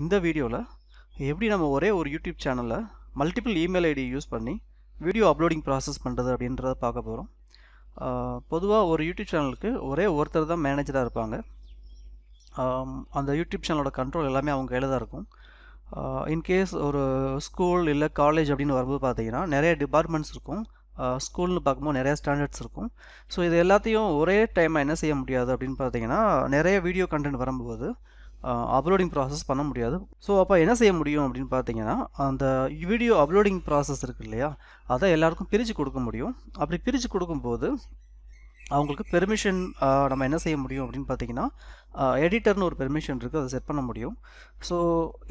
இந்த வீடியோவில் எப்படி நம்ம ஒரே ஒரு யூடியூப் சேனலில் மல்டிபிள் இமெயில் ஐடி யூஸ் பண்ணி வீடியோ அப்லோடிங் ப்ராசஸ் பண்ணுறது அப்படின்றத பார்க்க போகிறோம் பொதுவாக ஒரு யூடியூப் சேனலுக்கு ஒரே ஒருத்தர் தான் மேனேஜராக இருப்பாங்க அந்த யூடியூப் சேனலோட கண்ட்ரோல் எல்லாமே அவங்க கையில் தான் இருக்கும் இன்கேஸ் ஒரு ஸ்கூல் இல்லை காலேஜ் அப்படின்னு வரும்போது பார்த்தீங்கன்னா நிறைய டிபார்ட்மெண்ட்ஸ் இருக்கும் ஸ்கூல்னு பார்க்கும்போது நிறையா ஸ்டாண்டர்ட்ஸ் இருக்கும் ஸோ இது எல்லாத்தையும் ஒரே டைமாக என்ன செய்ய முடியாது அப்படின்னு பார்த்தீங்கன்னா நிறைய வீடியோ கண்டென்ட் வரும்போது அப்லோடிங் ப்ராசஸ் பண்ண முடியாது ஸோ அப்போ என்ன செய்ய முடியும் அப்படின்னு பார்த்தீங்கன்னா அந்த வீடியோ அப்லோடிங் ப்ராசஸ் இருக்குது இல்லையா அதை எல்லாருக்கும் பிரித்து கொடுக்க முடியும் அப்படி பிரித்து கொடுக்கும்போது அவங்களுக்கு பெர்மிஷன் நம்ம என்ன செய்ய முடியும் அப்படின்னு பார்த்தீங்கன்னா எடிட்டர்னு ஒரு பெர்மிஷன் இருக்குது அதை செட் பண்ண முடியும் ஸோ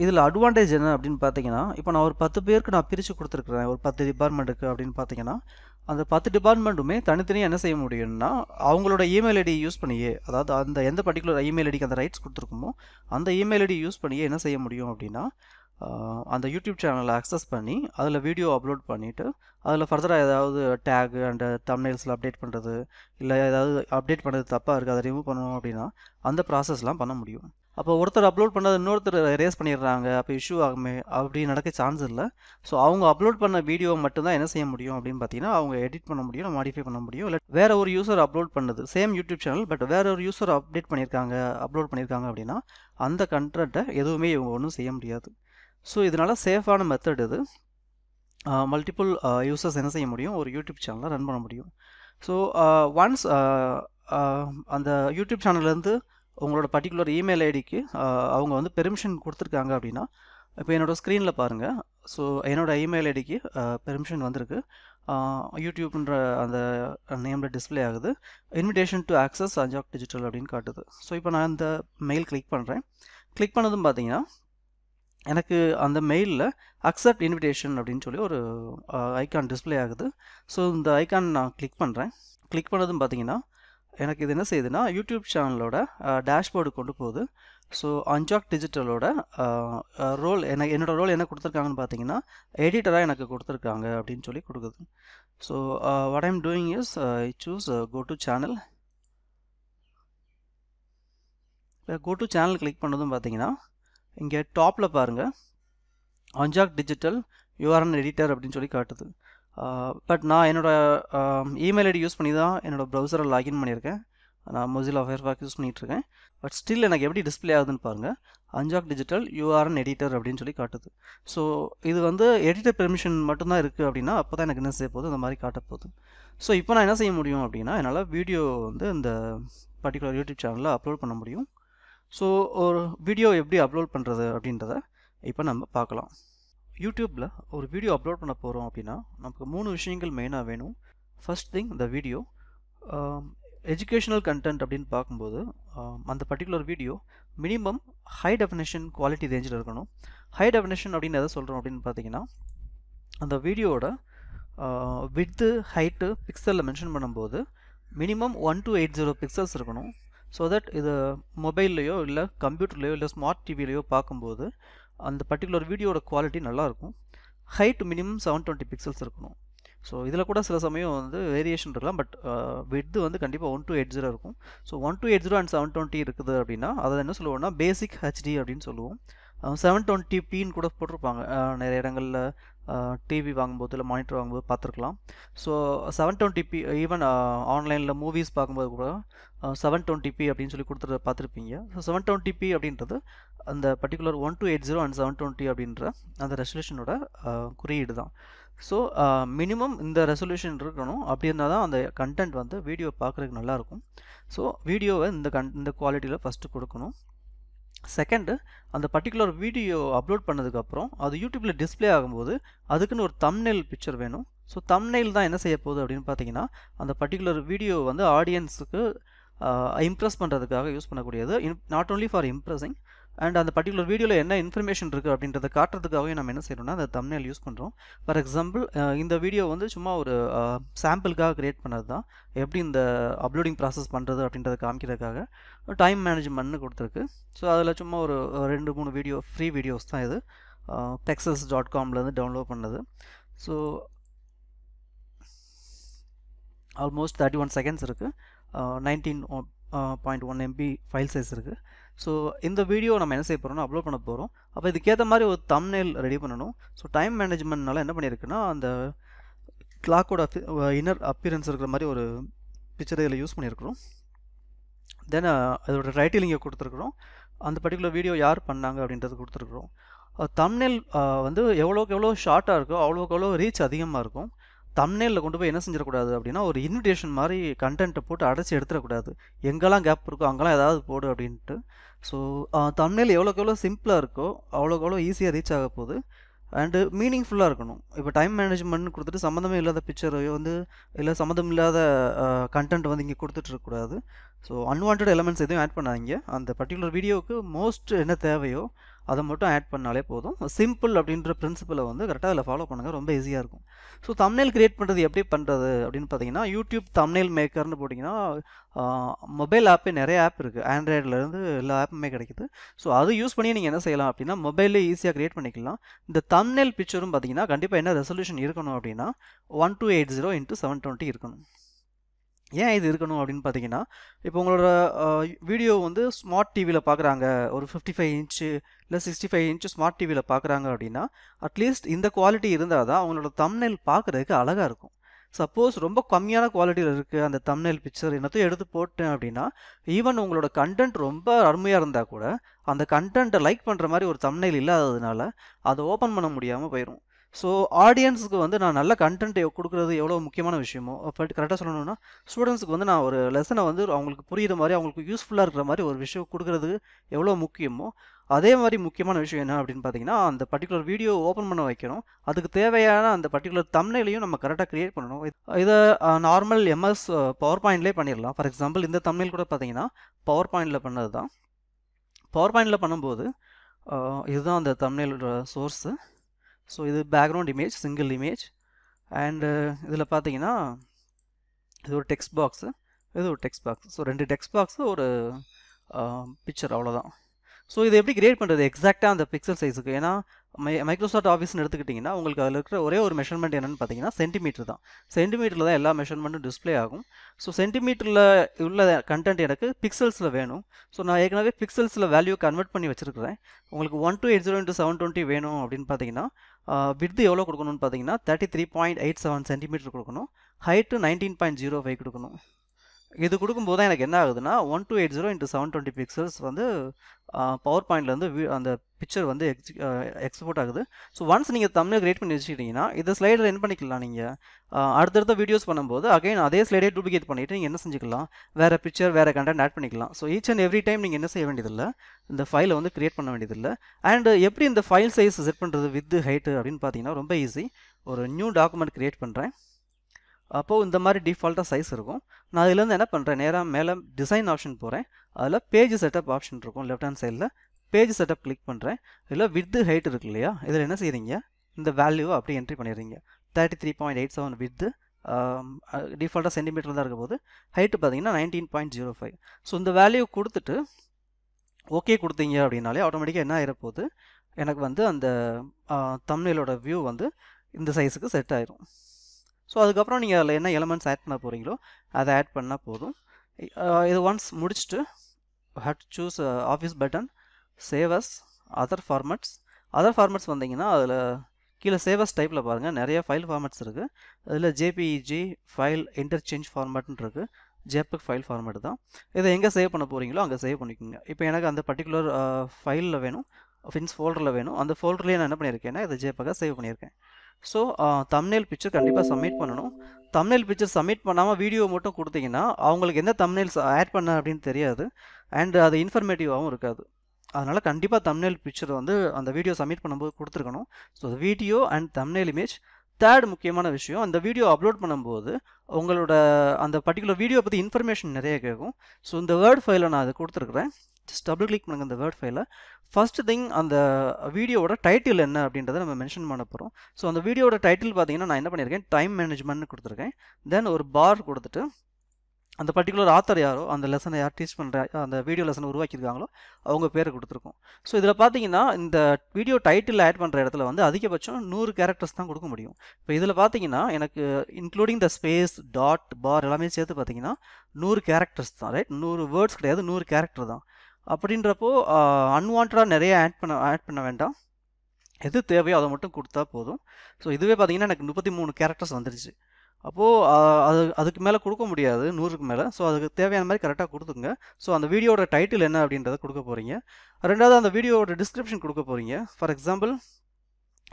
இதில் அட்வான்டேஜ் என்ன அப்படின்னு பார்த்தீங்கன்னா இப்போ நான் ஒரு பத்து பேருக்கு நான் பிரித்து கொடுத்துருக்குறேன் ஒரு பத்து டிபார்ட்மெண்ட்டுக்கு அப்படின்னு பார்த்தீங்கன்னா அந்த பத்து டிபார்ட்மெண்ட்டுமே தனித்தனியாக என்ன செய்ய முடியும்னா அவங்களோட இமெயில் ஐடி யூஸ் பண்ணியே அதாவது அந்த எந்த பர்டிகுலர் இமெயில் ஐடிக்கு அந்த ரைட்ஸ் கொடுத்துருக்குமோ அந்த இமெயில் ஐடி யூஸ் பண்ணியே என்ன செய்ய முடியும் அப்படின்னா அந்த யூடியூப் சேனலை அக்சஸ் பண்ணி அதில் வீடியோ அப்லோட் பண்ணிவிட்டு அதில் ஃபர்தராக ஏதாவது டேகு அண்டு தம்னெயில்ஸில் அப்டேட் பண்ணுறது இல்லை ஏதாவது அப்டேட் பண்ணுறது தப்பாக இருக்குது அதை ரிமூவ் பண்ணணும் அப்படின்னா அந்த ப்ராசஸ்லாம் பண்ண முடியும் அப்போ ஒருத்தர் அப்லோட் பண்ணது இன்னொருத்தர் ரேஸ் பண்ணிடுறாங்க அப்போ இஷ்யூ ஆகுமே அப்படி நடக்க சான்ஸ் இல்லை ஸோ அவங்க அப்லோட் பண்ண வீடியோ மட்டும்தான் என்ன செய்ய முடியும் அப்படின்னு பார்த்தீங்கன்னா அவங்க எடிட் பண்ண முடியும் மாடிஃபை பண்ண முடியும் இல்லை வேறு ஒரு யூசர் அப்லோட் பண்ணது சேம் யூடியூப் சேனல் பட் வேறு ஒரு யூசர் அப்டேட் பண்ணியிருக்காங்க அப்லோட் பண்ணியிருக்காங்க அப்படின்னா அந்த கண்டென்ட்டை எதுவுமே இவங்க ஒன்றும் செய்ய முடியாது ஸோ இதனால் சேஃபான மெத்தட் இது மல்டிப்புள் யூசர்ஸ் என்ன செய்ய முடியும் ஒரு யூடியூப் சேனலை ரன் பண்ண முடியும் ஸோ ஒன்ஸ் அந்த யூடியூப் சேனல்லேருந்து உங்களோட பர்டிகுலர் இமெயில் ஐடிக்கு அவங்க வந்து பெர்மிஷன் கொடுத்துருக்காங்க அப்படின்னா இப்போ என்னோடய ஸ்க்ரீனில் பாருங்கள் ஸோ என்னோடய இமெயில் ஐடிக்கு பெர்மிஷன் வந்திருக்கு யூடியூப்ன்ற அந்த நேமில் டிஸ்பிளே ஆகுது இன்விடேஷன் டு ஆக்சஸ் அஞ்சாக் டிஜிட்டல் அப்படின்னு காட்டுது ஸோ இப்போ நான் இந்த மெயில் கிளிக் பண்ணுறேன் கிளிக் பண்ணதும் பார்த்தீங்கன்னா எனக்கு அந்த மெயிலில் அக்செப்ட் இன்விடேஷன் அப்படின்னு சொல்லி ஒரு ஐக்கான் டிஸ்பிளே ஆகுது ஸோ இந்த ஐக்கான் நான் கிளிக் பண்ணுறேன் கிளிக் பண்ணதும் பார்த்தீங்கன்னா எனக்கு இது என்ன செய்யுதுன்னா யூடியூப் சேனலோட டேஷ்போர்டு கொண்டு போகுது ஸோ அஞ்சாக் டிஜிட்டலோட ரோல் என்ன என்னோடய ரோல் என்ன கொடுத்துருக்காங்கன்னு பார்த்தீங்கன்னா எடிட்டராக எனக்கு கொடுத்துருக்காங்க அப்படின்னு சொல்லி கொடுக்குது so what I'm doing is I choose go to channel go to channel click பண்ணதும் பார்த்தீங்கன்னா இங்கே டாப்பில் பாருங்கள் அஞ்சாக் டிஜிட்டல் யூஆர்என் எடிட்டர் அப்படின்னு சொல்லி காட்டுது பட் நான் என்னோடய இமெயில் ஐடி யூஸ் பண்ணி தான் என்னோடய ப்ரௌசரை லாகின் பண்ணியிருக்கேன் நான் அஃபேர் ஃபயர்ஃபாக்ஸ் யூஸ் பண்ணிகிட்ருக்கேன் பட் ஸ்டில் எனக்கு எப்படி டிஸ்பிளே ஆகுதுன்னு பாருங்கள் அஞ்சாக் டிஜிட்டல் யூஆர்என் எடிட்டர் அப்படின்னு சொல்லி காட்டுது ஸோ இது வந்து எடிட்டர் பெர்மிஷன் மட்டும்தான் இருக்குது அப்படின்னா அப்போ தான் எனக்கு என்ன செய்ய போகுது இந்த மாதிரி காட்ட போகுது ஸோ இப்போ நான் என்ன செய்ய முடியும் அப்படின்னா என்னால் வீடியோ வந்து இந்த பர்டிகுலர் யூடியூப் சேனலில் அப்லோட் பண்ண முடியும் ஸோ ஒரு வீடியோ எப்படி அப்லோட் பண்ணுறது அப்படின்றத இப்போ நம்ம பார்க்கலாம் யூடியூப்பில் ஒரு வீடியோ அப்லோட் பண்ண போகிறோம் அப்படின்னா நமக்கு மூணு விஷயங்கள் மெயினாக வேணும் first thing the video educational content அப்படின்னு பார்க்கும்போது அந்த particular video minimum high definition quality ரேஞ்சில் இருக்கணும் ஹை டெஃபினேஷன் அப்படின்னு எதை சொல்கிறோம் அப்படின்னு பார்த்தீங்கன்னா அந்த வீடியோவோட வித்து ஹைட்டு பிக்சலில் மென்ஷன் பண்ணும்போது minimum one two eight zero pixels இருக்கணும் ஸோ தட் இது மொபைல்லையோ இல்லை கம்ப்யூட்டர்லையோ இல்லை ஸ்மார்ட் டிவிலையோ பார்க்கும்போது அந்த பர்டிகுலர் வீடியோட குவாலிட்டி நல்லாயிருக்கும் height minimum seven twenty pixels இருக்கணும் ஸோ இதில் கூட சில சமயம் வந்து வேரியேஷன் இருக்கலாம் பட் வித்து uh, வந்து கண்டிப்பாக ஒன் டூ எயிட் ஜீரோ இருக்கும் so one two eight zero and seven twenty இருக்குது அப்படின்னா அதை என்ன சொல்லுவோம்னா பேசிக் ஹெச்டி அப்படின்னு சொல்லுவோம் செவன் டுவெண்ட்டி பின்னு கூட போட்டிருப்பாங்க நிறைய இடங்களில் டிவி வாங்கும்போது இல்லை மானிட்டர் வாங்கும்போது பார்த்துருக்கலாம் ஸோ செவன் பி ஈவன் ஆன்லைனில் மூவிஸ் பார்க்கும்போது கூட செவன் பி அப்படின்னு சொல்லி கொடுத்துட்டு பார்த்துருப்பீங்க ஸோ செவன் பி அப்படின்றது அந்த particular one two eight zero and seven twenty அப்படின்ற அந்த ரெசல்யூஷனோட குறியீடு தான் ஸோ மினிமம் இந்த ரெசல்யூஷன் இருக்கணும் அப்படி இருந்தால் தான் அந்த கண்டென்ட் வந்து வீடியோ பார்க்குறதுக்கு நல்லாயிருக்கும் ஸோ வீடியோவை இந்த கண் இந்த குவாலிட்டியில் ஃபஸ்ட்டு கொடுக்கணும் செகண்டு அந்த பர்டிகுலர் வீடியோ அப்லோட் பண்ணதுக்கப்புறம் அது யூடியூப்பில் டிஸ்பிளே ஆகும்போது அதுக்குன்னு ஒரு தம்னெயில் பிக்சர் வேணும் ஸோ தம்னெயில் தான் என்ன செய்ய போகுது அப்படின்னு பார்த்தீங்கன்னா அந்த பர்டிகுலர் வீடியோ வந்து ஆடியன்ஸுக்கு இம்ப்ரெஸ் பண்ணுறதுக்காக யூஸ் பண்ணக்கூடியது not only for impressing and அந்த பர்டிகுலர் வீடியோவில் என்ன இன்ஃபர்மேஷன் இருக்குது அப்படின்றத காட்டுறதுக்காகவே நம்ம என்ன செய்யணும்னா அந்த தம்னேல் யூஸ் பண்ணுறோம் ஃபார் எக்ஸாம்பிள் இந்த வீடியோ வந்து சும்மா ஒரு சாம்பிளுக்காக க்ரியேட் பண்ணது தான் எப்படி இந்த அப்லோடிங் ப்ராசஸ் பண்ணுறது அப்படின்றத காமிக்கிறதுக்காக டைம் மேனேஜ்மெண்ட்னு கொடுத்துருக்கு ஸோ அதில் சும்மா ஒரு ரெண்டு மூணு வீடியோ ஃப்ரீ வீடியோஸ் தான் இது டெக்ஸஸ் டாட் காம்லேருந்து டவுன்லோட் பண்ணது so almost thirty one seconds இருக்குது nineteen point one MB file size இருக்குது ஸோ இந்த வீடியோ நம்ம என்ன செய்ய போகிறோம்னா அப்லோட் பண்ண போகிறோம் அப்போ இதுக்கேற்ற மாதிரி ஒரு தம்னேல் ரெடி பண்ணணும் ஸோ டைம் மேனேஜ்மெண்ட்னால என்ன பண்ணியிருக்குன்னா அந்த கிளாக்கோட இன்னர் அப்பியரன்ஸ் இருக்கிற மாதிரி ஒரு பிக்சர் இதில் யூஸ் பண்ணியிருக்கிறோம் தென் அதோட ரைட்டிலிங்கை கொடுத்துருக்குறோம் அந்த பர்டிகுலர் வீடியோ யார் பண்ணாங்க அப்படின்றது கொடுத்துருக்குறோம் தம்னேல் வந்து எவ்வளோக்கு எவ்வளோ ஷார்ட்டாக இருக்கோ அவ்வளோக்கு எவ்வளோ ரீச் அதிகமாக இருக்கும் தம்னேலில் கொண்டு போய் என்ன செஞ்சிடக்கூடாது அப்படின்னா ஒரு இன்விடேஷன் மாதிரி கண்டென்ட்டை போட்டு அடைச்சி எடுத்துடக்கூடாது எங்கெல்லாம் கேப் இருக்கோ அங்கெல்லாம் ஏதாவது போடு அப்படின்ட்டு ஸோ தமிழில் எவ்வளோக்கு எவ்வளோ சிம்பிளாக இருக்கோ அவ்வளோக்கு அவ்வளோ ஈஸியாக ரீச் ஆக போகுது அண்டு மீனிங்ஃபுல்லாக இருக்கணும் இப்போ டைம் மேனேஜ்மெண்ட்னு கொடுத்துட்டு சம்மந்தமே இல்லாத பிக்சரையோ வந்து இல்லை சம்மந்தம் இல்லாத கண்டென்ட் வந்து இங்கே கொடுத்துட்ருக்கக்கூடாது ஸோ அன்வான்ட் எலமெண்ட்ஸ் எதுவும் ஆட் பண்ணாதீங்க அந்த பர்டிகுலர் வீடியோவுக்கு மோஸ்ட் என்ன தேவையோ அதை மட்டும் ஆட் பண்ணாலே போதும் சிம்பிள் அப்படின்ற பிரின்சிபலை வந்து கரெக்டாக அதில் ஃபாலோ பண்ணுங்கள் ரொம்ப ஈஸியாக இருக்கும் ஸோ தம்னேல் கிரியேட் பண்ணுறது எப்படி பண்ணுறது அப்படின்னு பார்த்தீங்கன்னா யூடியூப் தம்னேல் மேக்கர்னு போட்டிங்கன்னா மொபைல் ஆப்பே நிறைய ஆப் இருக்குது ஆண்ட்ராய்டிலேருந்து எல்லா ஆப்புமே கிடைக்குது ஸோ அது யூஸ் பண்ணி நீங்கள் என்ன செய்யலாம் அப்படின்னா மொபைலே ஈஸியாக க்ரியேட் பண்ணிக்கலாம் இந்த தம்னேல் பிக்சரும் பார்த்தீங்கன்னா கண்டிப்பாக என்ன ரெசல்யூஷன் இருக்கணும் அப்படின்னா one two eight zero into seven twenty இருக்கணும் ஏன் இது இருக்கணும் அப்படின்னு பார்த்தீங்கன்னா இப்போ உங்களோட வீடியோ வந்து ஸ்மார்ட் டிவியில் பார்க்குறாங்க ஒரு ஃபிஃப்டி ஃபைவ் இன்ச்சு இல்லை சிக்ஸ்டி ஃபைவ் இன்ச்சு ஸ்மார்ட் டிவியில் பார்க்குறாங்க அப்படின்னா அட்லீஸ்ட் இந்த குவாலிட்டி இருந்தால் தான் அவங்களோட தம்னெல் பார்க்குறதுக்கு அழகாக இருக்கும் சப்போஸ் ரொம்ப கம்மியான குவாலிட்டியில் இருக்குது அந்த தம்னெல் பிக்சர் என்னத்தையும் எடுத்து போட்டேன் அப்படின்னா ஈவன் உங்களோட கண்டென்ட் ரொம்ப அருமையாக இருந்தால் கூட அந்த கண்டென்ட்டை லைக் பண்ணுற மாதிரி ஒரு தம்னெல் இல்லாததுனால அதை ஓப்பன் பண்ண முடியாமல் போயிடும் ஸோ ஆடியன்ஸுக்கு வந்து நான் நல்ல கண்டென்ட் கொடுக்குறது எவ்வளோ முக்கியமான விஷயமோ பட் கரெக்டாக சொல்லணும்னா ஸ்டூடெண்ட்ஸுக்கு வந்து நான் ஒரு லெசனை வந்து அவங்களுக்கு புரியுற மாதிரி அவங்களுக்கு யூஸ்ஃபுல்லாக இருக்கிற மாதிரி ஒரு விஷயம் கொடுக்குறது எவ்வளோ முக்கியமோ அதே மாதிரி முக்கியமான விஷயம் என்ன அப்படின்னு பார்த்தீங்கன்னா அந்த பர்டிகுலர் வீடியோ ஓப்பன் பண்ண வைக்கணும் அதுக்கு தேவையான அந்த பர்டிகுலர் தம்னைலையும் நம்ம கரெக்டாக க்ரியேட் பண்ணணும் இதை நார்மல் எம்எஸ் பவர் பாயிண்ட்லேயே பண்ணிடலாம் ஃபார் எக்ஸாம்பிள் இந்த தமிழ் கூட பார்த்தீங்கன்னா பவர் பாயிண்டில் பண்ணது தான் பவர் பாயிண்டில் பண்ணும்போது இதுதான் அந்த தமிழோட சோர்ஸு ஸோ இது background image single image and இதில் பார்த்தீங்கன்னா இது ஒரு டெக்ஸ்ட் பாக்ஸு இது ஒரு டெக்ஸ்ட் பாக்ஸ் ஸோ ரெண்டு டெக்ஸ்ட் பாக்ஸு ஒரு பிக்சர் அவ்வளோதான் ஸோ இது எப்படி கிரியேட் பண்ணுறது எக்ஸாக்டாக அந்த பிக்சல் சைஸுக்கு ஏன்னா மை மைக்ரோசாஃப்ட் ஆஃபீஸ்னு எடுத்துக்கிட்டிங்கன்னா உங்களுக்கு அதில் இருக்கிற ஒரே ஒரு மெஷர்மெண்ட் என்னென்னு பார்த்தீங்கன்னா சென்டிமீட்டர் தான் சென்டிமீட்டரில் தான் எல்லா மெஷர்மெண்ட்டும் டிஸ்பிளே ஆகும் ஸோ சென்டிமீட்டரில் உள்ள கண்டென்ட் எனக்கு பிக்சல்ஸில் வேணும் ஸோ நான் ஏற்கனவே பிக்சல்ஸில் வேல்யூ கன்வெர்ட் பண்ணி வச்சுருக்கிறேன் உங்களுக்கு one two eight zero into seven twenty வேணும் அப்படின்னு பார்த்தீங்கன்னா விட்து எவ்வளோ கொடுக்கணும்னு பார்த்தீங்கன்னா thirty three point eight seven centimetre கொடுக்கணும் height nineteen point zero five கொடுக்கணும் இது கொடுக்கும்போது தான் எனக்கு என்ன ஆகுதுன்னா one two eight zero into seven twenty pixels வந்து பவர் பாயிண்ட்லேருந்து அந்த பிக்சர் வந்து எக்ஸ் எக்ஸ்போர்ட் ஆகுது ஸோ ஒன்ஸ் நீங்கள் தமிழ் கிரியேட் பண்ணி வச்சுக்கிட்டிங்கன்னா இந்த ஸ்லைடில் என்ன பண்ணிக்கலாம் நீங்கள் அடுத்தடுத்த வீடியோஸ் பண்ணும்போது அகைன் அதே ஸ்லைடே டூப்ளிகேட் பண்ணிவிட்டு நீங்கள் என்ன செஞ்சுக்கலாம் வேறு பிக்சர் வேறு கண்டென்ட் ஆட் பண்ணிக்கலாம் so each and every time நீங்கள் என்ன செய்ய வேண்டியதில்லை இந்த ஃபைலை வந்து கிரியேட் பண்ண வேண்டியதில்லை அண்ட் எப்படி இந்த ஃபைல் சைஸ் செட் பண்ணுறது வித் ஹைட்டு அப்படின்னு பார்த்தீங்கன்னா ரொம்ப ஈஸி ஒரு நியூ டாக்குமெண்ட் க்ரியேட் பண்ணுறேன் அப்போது இந்த மாதிரி டிஃபால்ட்டாக சைஸ் இருக்கும் நான் அதுலேருந்து என்ன பண்ணுறேன் நேராக மேலே டிசைன் ஆப்ஷன் போகிறேன் அதில் பேஜ் செட்டப் ஆப்ஷன் இருக்கும் லெஃப்ட் ஹேண்ட் சைடில் பேஜ் செட்டப் கிளிக் பண்ணுறேன் இதில் வித்து ஹைட் இருக்கு இல்லையா இதில் என்ன செய்கிறீங்க இந்த வேல்யூவை அப்படி என்ட்ரி பண்ணிடுறீங்க thirty three point eight seven width டிஃபால்ட்டாக சென்டிமீட்டர் தான் இருக்கும் போது ஹைட்டு பார்த்தீங்கன்னா nineteen point zero five so இந்த வேல்யூ கொடுத்துட்டு ஓகே கொடுத்தீங்க அப்படின்னாலே ஆட்டோமேட்டிக்காக என்ன ஆகிடப்போகுது எனக்கு வந்து அந்த தம்னிலோட வியூ வந்து இந்த சைஸுக்கு செட் ஆயிரும் ஸோ அதுக்கப்புறம் நீங்கள் அதில் என்ன எலமெண்ட்ஸ் ஆட் பண்ண போகிறீங்களோ அதை ஆட் பண்ணால் போதும் இது ஒன்ஸ் முடிச்சுட்டு hit choose office button save as other formats other formats வந்தீங்கன்னா அதில் கீழே சேவஸ் டைப்பில் பாருங்கள் நிறைய ஃபைல் ஃபார்மேட்ஸ் இருக்குது அதில் ஜேபிஇஜி ஃபைல் இன்டர்சேஞ்ச் ஃபார்மேட்னு இருக்குது ஜெபிக் ஃபைல் ஃபார்மேட் தான் இதை எங்கே சேவ் பண்ண போகிறீங்களோ அங்கே சேவ் பண்ணிக்கோங்க இப்போ எனக்கு அந்த பர்டிகுலர் ஃபைலில் வேணும் ஃபின்ஸ் ஃபோல்டரில் வேணும் அந்த ஃபோல்டர்லேயே நான் என்ன பண்ணியிருக்கேன்னா இதை ஜேப்பாக சேவ் e பண்ணியிருக்கேன் ஸோ தம்னேல் பிக்சர் கண்டிப்பாக சப்மிட் பண்ணணும் தம்னேல் பிக்சர் சப்மிட் பண்ணாமல் வீடியோ மட்டும் கொடுத்தீங்கன்னா அவங்களுக்கு எந்த தம்னேல்ஸ் ஆட் பண்ண அப்படின்னு தெரியாது அண்ட் அது இன்ஃபர்மேட்டிவாகவும் இருக்காது அதனால் கண்டிப்பாக தம்னேல் பிக்சர் வந்து அந்த வீடியோ சப்மிட் பண்ணும்போது கொடுத்துருக்கணும் so video and thumbnail image third முக்கியமான விஷயம் அந்த வீடியோ அப்லோட் பண்ணும்போது உங்களோட அந்த பர்டிகுலர் வீடியோ பற்றி இன்ஃபர்மேஷன் நிறைய கேட்கும் ஸோ இந்த வேர்ட் ஃபைலை நான் அதை கொடுத்துருக்குறேன் ஜஸ்ட் டபுள் கிளிக் பண்ணுங்கள் அந்த வேர்ட் ஃபைலில் ஃபஸ்ட் திங் அந்த வீடியோவோட டைட்டில் என்ன அப்படின்றத நம்ம மென்ஷன் பண்ண போகிறோம் ஸோ அந்த வீடியோட டைட்டில் பார்த்தீங்கன்னா நான் என்ன பண்ணியிருக்கேன் டைம் மேனேஜ்மெண்ட்னு கொடுத்துருக்கேன் தென் ஒரு பார் கொடுத்துட்டு அந்த பர்டிகுலர் ஆத்தர் யாரோ அந்த லெசனை யார் டீச் பண்ணுற அந்த வீடியோ லெசனை உருவாக்கியிருக்காங்களோ அவங்க பேர் கொடுத்துருக்கோம் ஸோ இதில் பார்த்தீங்கன்னா இந்த வீடியோ டைட்டில் ஆட் பண்ணுற இடத்துல வந்து அதிகபட்சம் நூறு கேரக்டர்ஸ் தான் கொடுக்க முடியும் இப்போ இதில் பார்த்தீங்கன்னா எனக்கு including the space dot bar எல்லாமே சேர்த்து பார்த்தீங்கன்னா நூறு கேரக்டர்ஸ் தான் ரைட் நூறு வேர்ட்ஸ் கிடையாது நூறு கேரக்டர் தான் அப்படின்றப்போ அன்வான்டாக நிறைய ஆட் பண்ண ஆட் பண்ண வேண்டாம் எது தேவையோ அதை மட்டும் கொடுத்தா போதும் ஸோ இதுவே பார்த்தீங்கன்னா எனக்கு முப்பத்தி மூணு கேரக்டர்ஸ் வந்துருச்சு அப்போது அது அதுக்கு மேலே கொடுக்க முடியாது நூறுக்கு மேலே ஸோ அதுக்கு தேவையான மாதிரி கரெக்டாக கொடுத்துங்க ஸோ அந்த வீடியோட டைட்டில் என்ன அப்படின்றத கொடுக்க போகிறீங்க ரெண்டாவது அந்த வீடியோட டிஸ்கிரிப்ஷன் கொடுக்க போகிறீங்க ஃபார் எக்ஸாம்பிள்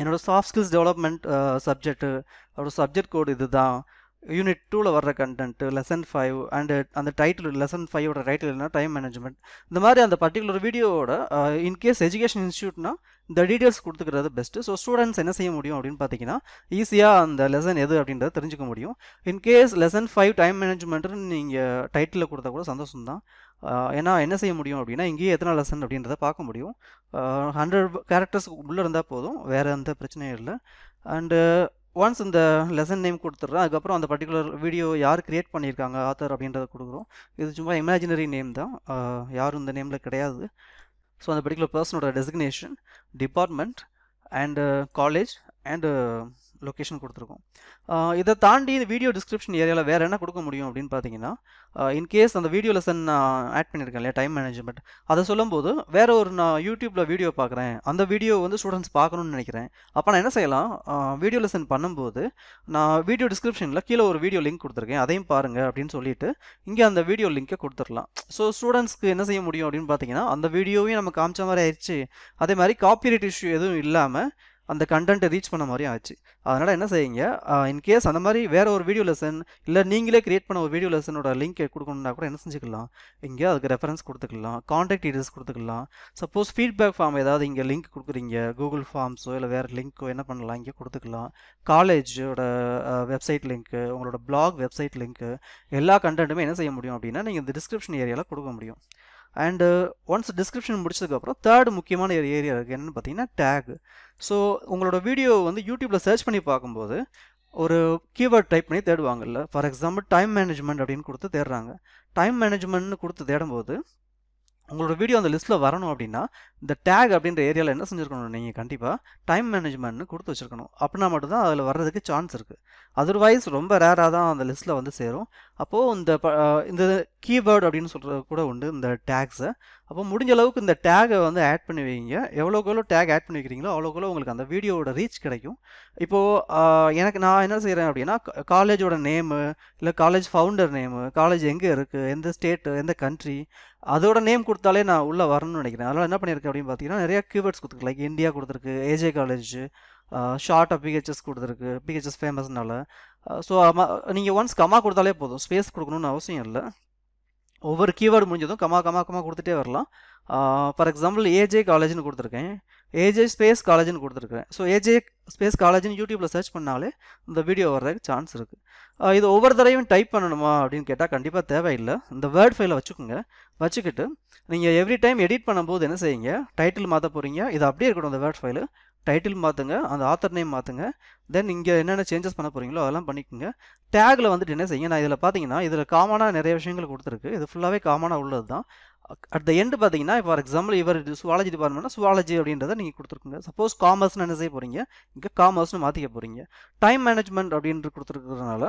என்னோடய சாஃப்ட் ஸ்கில்ஸ் டெவலப்மெண்ட் சப்ஜெக்ட்டு அதோட சப்ஜெக்ட் கோடு இது தான் யூனிட் டூவில் வர்ற கண்டென்ட்டு லெசன் ஃபைவ் அண்டு அந்த டைட்டில் லெசன் ஃபைவோட டைட்டில் என்ன டைம் மேனேஜ்மெண்ட் இந்த மாதிரி அந்த பர்டிகுலர் வீடியோவோட இன்கேஸ் எஜுகேஷன் இன்ஸ்டியூட்னா இந்த டீட்டெயில்ஸ் கொடுத்துக்கிறது பெஸ்ட்டு ஸோ ஸ்டூடெண்ட்ஸ் என்ன செய்ய முடியும் அப்படின்னு பார்த்தீங்கன்னா ஈஸியாக அந்த லெசன் எது அப்படின்றத தெரிஞ்சுக்க முடியும் இன்கேஸ் லெசன் ஃபைவ் டைம் மேனேஜ்மெண்ட்டுன்னு நீங்கள் டைட்டில் கொடுத்தா கூட சந்தோஷம் தான் ஏன்னா என்ன செய்ய முடியும் அப்படின்னா இங்கேயே எத்தனை லெசன் அப்படின்றத பார்க்க முடியும் ஹண்ட்ரட் கேரக்டர்ஸ் உள்ளே இருந்தால் போதும் வேறு எந்த பிரச்சனையும் இல்லை அண்டு ஒன்ஸ் இந்த லெசன் நேம் கொடுத்துட்றேன் அதுக்கப்புறம் அந்த பர்டிகுலர் வீடியோ யார் கிரியேட் பண்ணியிருக்காங்க ஆத்தர் அப்படின்றத கொடுக்குறோம் இது சும்மா இமேஜினரி நேம் தான் யாரும் இந்த நேமில் கிடையாது ஸோ அந்த பர்டிகுலர் பர்சனோட designation department and college and location கொடுத்துருக்கோம் இதை தாண்டி இந்த வீடியோ டிஸ்கிரிப்ஷன் ஏரியாவில் வேறு என்ன கொடுக்க முடியும் அப்படின்னு பார்த்தீங்கன்னா இன்கேஸ் அந்த வீடியோ லெசன் நான் ஆட் பண்ணியிருக்கேன் இல்லையா டைம் மேனேஜ்மெண்ட் அதை சொல்லும்போது வேறு ஒரு நான் யூடியூப்பில் வீடியோ பார்க்குறேன் அந்த வீடியோ வந்து ஸ்டூடெண்ட்ஸ் பார்க்கணுன்னு நினைக்கிறேன் அப்போ நான் என்ன செய்யலாம் வீடியோ லெசன் பண்ணும்போது நான் வீடியோ டிஸ்கிரிப்ஷனில் கீழே ஒரு வீடியோ லிங்க் கொடுத்துருக்கேன் அதையும் பாருங்கள் அப்படின்னு சொல்லிட்டு இங்கே அந்த வீடியோ லிங்க்கை கொடுத்துடலாம் ஸோ ஸ்டூடெண்ட்ஸ்க்கு என்ன செய்ய முடியும் அப்படின்னு பார்த்தீங்கன்னா அந்த வீடியோவையும் நம்ம காமிச்ச மாதிரி ஆயிடுச்சு அதே மாதிரி காப்பிரைட் இஷ்யூ எதுவும் இல்லாமல் அந்த கண்டென்ட்டை ரீச் பண்ண மாதிரியும் ஆச்சு அதனால் என்ன செய்யுங்க இன்கேஸ் அந்த மாதிரி வேறு ஒரு வீடியோ லெசன் இல்லை நீங்களே கிரியேட் பண்ண ஒரு வீடியோ லெசனோட லிங்க் கொடுக்கணுன்னா கூட என்ன செஞ்சுக்கலாம் இங்கே அதுக்கு ரெஃபரன்ஸ் கொடுத்துக்கலாம் காண்டாக்ட் டீடைல்ஸ் கொடுத்துக்கலாம் சப்போஸ் ஃபீட்பேக் ஃபார்ம் ஏதாவது இங்கே லிங்க் கொடுக்குறீங்க கூகுள் ஃபார்ம்ஸோ இல்லை வேறு லிங்க்கோ என்ன பண்ணலாம் இங்கே கொடுத்துக்கலாம் காலேஜோட வெப்சைட் லிங்க்கு உங்களோட பிளாக் வெப்சைட் லிங்க்கு எல்லா கண்டென்ட்டுமே என்ன செய்ய முடியும் அப்படின்னா நீங்கள் இந்த டிஸ்கிரிப்ஷன் ஏரியாவில் கொடுக்க முடியும் அண்டு ஒன்ஸ் டிஸ்கிரிப்ஷன் முடிச்சதுக்கப்புறம் தேர்ட் முக்கியமான ஏரியா இருக்குது என்னென்னு பார்த்தீங்கன்னா டேக் ஸோ உங்களோட வீடியோ வந்து யூடியூப்பில் சர்ச் பண்ணி பார்க்கும்போது ஒரு கீவேர்ட் டைப் பண்ணி தேடுவாங்கல்ல ஃபார் எக்ஸாம்பிள் டைம் மேனேஜ்மெண்ட் அப்படின்னு கொடுத்து தேடுறாங்க டைம் மேனேஜ்மெண்ட்னு கொடுத்து தேடும்போது உங்களோட வீடியோ அந்த லிஸ்ட்டில் வரணும் அப்படின்னா இந்த டேக் அப்படின்ற ஏரியாவில் என்ன செஞ்சுருக்கணும் நீங்கள் கண்டிப்பாக டைம் மேனேஜ்மெண்ட்னு கொடுத்து வச்சுருக்கணும் அப்படின்னா மட்டும்தான் அதில் வர்றதுக்கு சான்ஸ் இருக்குது அதர்வைஸ் ரொம்ப ரேராக தான் அந்த லிஸ்ட்டில் வந்து சேரும் அப்போது இந்த ப இந்த கீபோர்டு அப்படின்னு சொல்கிறது கூட உண்டு இந்த டேக்ஸை அப்போ முடிஞ்ச அளவுக்கு இந்த டேகை வந்து ஆட் பண்ணி வைங்க எவ்வளோக்கு எவ்வளோ டேக் ஆட் பண்ணி வைக்கிறீங்களோ அவ்வளோக்கு உங்களுக்கு அந்த வீடியோவோட ரீச் கிடைக்கும் இப்போது எனக்கு நான் என்ன செய்கிறேன் அப்படின்னா காலேஜோட நேமு இல்லை காலேஜ் ஃபவுண்டர் நேமு காலேஜ் எங்கே இருக்குது எந்த ஸ்டேட்டு எந்த கண்ட்ரி அதோட நேம் கொடுத்தாலே நான் உள்ளே வரணும்னு நினைக்கிறேன் அதனால் என்ன பண்ணியிருக்கேன் அப்படின்னு பார்த்தீங்கன்னா நிறையா கீவேர்ட்ஸ் கொடுத்துருக்கு லைக் இந்தியா கொடுத்துருக்கு ஏஜே காலேஜ் ஷார்ட்டாக பிஹெச்எஸ் கொடுத்துருக்கு பிஹெச்எஸ் ஃபேமஸ்னால ஸோ அம்மா நீங்கள் ஒன்ஸ் கமா கொடுத்தாலே போதும் ஸ்பேஸ் கொடுக்கணும்னு அவசியம் இல்லை ஒவ்வொரு கீவேர்டு முடிஞ்சதும் கமா கமா கமா கொடுத்துட்டே வரலாம் ஃபார் எக்ஸாம்பிள் ஏஜே காலேஜ்னு கொடுத்துருக்கேன் ஏஜே ஸ்பேஸ் காலேஜ்னு கொடுத்துருக்கேன் ஸோ ஏஜே ஸ்பேஸ் காலேஜ்னு யூடியூப்பில் சர்ச் பண்ணாலே இந்த வீடியோ வர்றதுக்கு சான்ஸ் இருக்குது இது ஒவ்வொரு தடவையும் டைப் பண்ணணுமா அப்படின்னு கேட்டால் கண்டிப்பாக தேவையில்லை இந்த வேர்ட் ஃபைலை வச்சுக்கோங்க வச்சுக்கிட்டு நீங்கள் எவ்ரி டைம் எடிட் பண்ணும்போது என்ன செய்யுங்க டைட்டில் மாற்ற போகிறீங்க இது அப்படியே இருக்கணும் இந்த வேர்ட் ஃபைலு டைட்டில் மாற்றுங்க அந்த ஆத்தர் நேம் மாற்றுங்க தென் இங்கே என்னென்ன சேஞ்சஸ் பண்ண போகிறீங்களோ அதெல்லாம் பண்ணிக்கோங்க டேகில் வந்துட்டு என்ன செய்யுங்க நான் இதில் பார்த்தீங்கன்னா இதில் காமனாக நிறைய விஷயங்கள் கொடுத்துருக்கு இது ஃபுல்லாகவே காமனாக உள்ளது தான் அட் த எண்டு பார்த்தீங்கன்னா ஃபார் எக்ஸாம்பிள் இவர் சுவாலஜி டிபார்ட்மெண்ட்னா சுவாலஜி அப்படின்றத நீங்கள் கொடுத்துருக்குங்க சப்போஸ் காமர்ஸ்னு என்ன செய்ய போகிறீங்க இங்கே காமர்ஸ்னு மாற்றிக்க போகிறீங்க டைம் மேனேஜ்மெண்ட் அப்படின்ட்டு கொடுத்துருக்கிறதுனால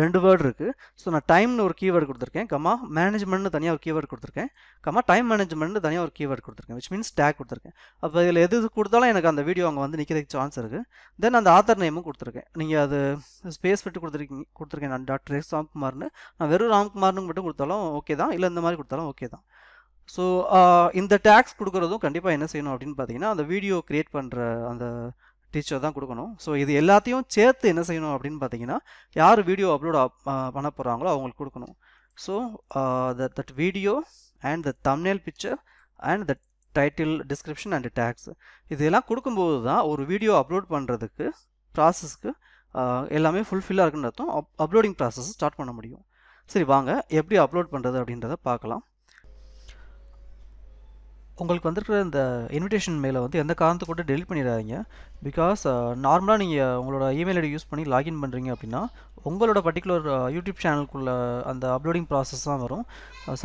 ரெண்டு வேர்டு இருக்குது ஸோ நான் டைம்னு ஒரு கீவேர்டு கொடுத்துருக்கேன் கம்மா மேனேஜ்மெண்ட்னு தனியாக ஒரு கீவேர்டு கொடுத்துருக்கேன் கம்மா டைம் மேனேஜ்மெண்ட்னு தனியாக ஒரு கீவேர்டு கொடுத்துருக்கேன் விச் மீன்ஸ் டேக் கொடுத்துருக்கேன் அப்போ இதில் எது கொடுத்தாலும் எனக்கு அந்த வீடியோ அங்கே வந்து நிற்கிறதுக்கு சான்ஸ் இருக்குது தென் அந்த ஆத்தர் நேமும் கொடுத்துருக்கேன் நீங்கள் அது ஸ்பேஸ் விட்டு கொடுத்துருக்கீங்க கொடுத்துருக்கேன் நான் டாக்டர் எஸ் ராம்குமார்னு நான் வெறும் ராம்குமார்னு மட்டும் கொடுத்தாலும் ஓகே தான் இல்லை இந்த மாதிரி கொடுத்தாலும் ஓகே தான் ஸோ இந்த டேக்ஸ் கொடுக்குறதும் கண்டிப்பாக என்ன செய்யணும் அப்படின்னு பார்த்தீங்கன்னா அந்த வீடியோ க்ரியேட் பண்ணுற அந்த டீச்சர் தான் கொடுக்கணும் ஸோ இது எல்லாத்தையும் சேர்த்து என்ன செய்யணும் அப்படின்னு பார்த்தீங்கன்னா யார் வீடியோ அப்லோட் பண்ண போகிறாங்களோ அவங்களுக்கு கொடுக்கணும் so that that video and the thumbnail picture and the title description and tags இதெல்லாம் கொடுக்கும்போது தான் ஒரு வீடியோ அப்லோட் பண்ணுறதுக்கு ப்ராசஸ்க்கு எல்லாமே ஃபுல்ஃபில்லாக இருக்குன்னு அர்த்தம் அப்லோடிங் ப்ராசஸ் ஸ்டார்ட் பண்ண முடியும் சரி வாங்க எப்படி அப்லோட் பண்ணுறது அப்படின்றத பார்க்கலாம் உங்களுக்கு வந்துருக்கிற இந்த இன்விடேஷன் மேலே வந்து எந்த காரணத்தை கூட டெலிட் பண்ணிடாதீங்க பிகாஸ் நார்மலாக நீங்கள் உங்களோட இமெயில் ஐடி யூஸ் பண்ணி லாகின் பண்ணுறீங்க அப்படின்னா உங்களோட பர்டிகுலர் யூடியூப் சேனலுக்குள்ள அந்த அப்லோடிங் ப்ராசஸ் தான் வரும்